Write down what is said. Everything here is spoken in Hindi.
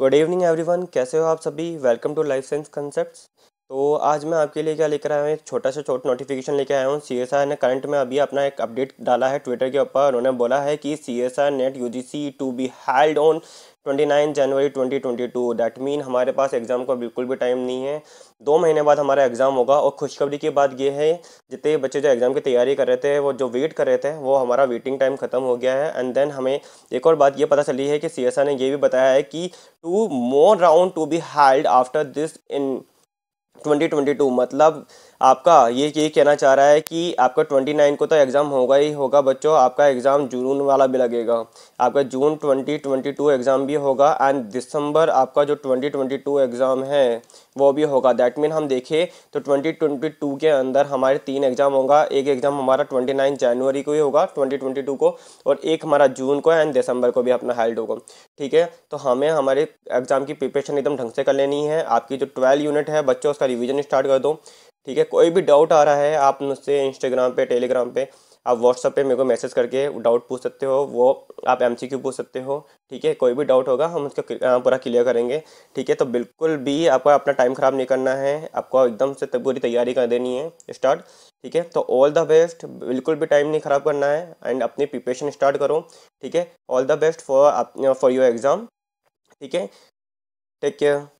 गुड इवनिंग एवरीवन कैसे हो आप सभी welcome to life science concepts तो आज मैं आपके लिए क्या लेकर आया हूँ एक छोटा सा छोटा नोटिफिकेशन लेकर आया हूँ सी एस आर ने करंट में अभी अपना एक अपडेट डाला है ट्विटर के ऊपर उन्होंने बोला है कि C S R NET U G C to be held on twenty nine January twenty twenty two that mean हमारे पास एग्ज़ाम का बिल्कुल भी टाइम नहीं है दो महीने बाद हमारा एग्ज़ाम होगा और खुशखबरी की बात यह है जितने बच्चे जो एग्ज़ाम की तैयारी कर रहे थे वो जो वेट कर रहे थे वो हमारा वेटिंग टाइम ख़त्म हो गया है एंड देन हमें एक और बात ये पता चली है कि सी एस आर ने ये भी बताया है कि two more round to be held after this in 2022 मतलब आपका ये ये कहना चाह रहा है कि आपका ट्वेंटी नाइन को तो एग्ज़ाम होगा ही होगा बच्चों आपका एग्ज़ाम जून वाला भी लगेगा आपका June twenty twenty two exam भी होगा एंड दिसंबर आपका जो ट्वेंटी ट्वेंटी टू एग्ज़ाम है वो भी होगा दैट मीन हम देखें तो ट्वेंटी ट्वेंटी टू के अंदर हमारे तीन एग्ज़ाम होगा एक एग्ज़ाम हमारा ट्वेंटी नाइन जनवरी को ही होगा ट्वेंटी ट्वेंटी टू को और एक हमारा जून को एंड दिसंबर को भी अपना हेल्ड होगा ठीक है तो हमें हमारे एग्ज़ाम की प्रिपरेशन एकदम ढंग से कर लेनी है आपकी जो ट्वेल्व यूनिट है बच्चों उसका रिविजन स्टार्ट कर दो ठीक है कोई भी डाउट आ रहा है आप मुझसे इंस्टाग्राम पे टेलीग्राम पे आप व्हाट्सअप पे मेरे को मैसेज करके डाउट पूछ सकते हो वो आप एम पूछ सकते हो ठीक है कोई भी डाउट होगा हम उसको हाँ, पूरा क्लियर करेंगे ठीक है तो बिल्कुल भी आपको अपना टाइम ख़राब नहीं करना है आपको एकदम से पूरी तैयारी कर देनी है स्टार्ट ठीक है तो ऑल द बेस्ट बिल्कुल भी टाइम नहीं ख़राब करना है एंड अपनी प्रिपरेशन स्टार्ट करो ठीक है all the best for for your exam ठीक है टेक केयर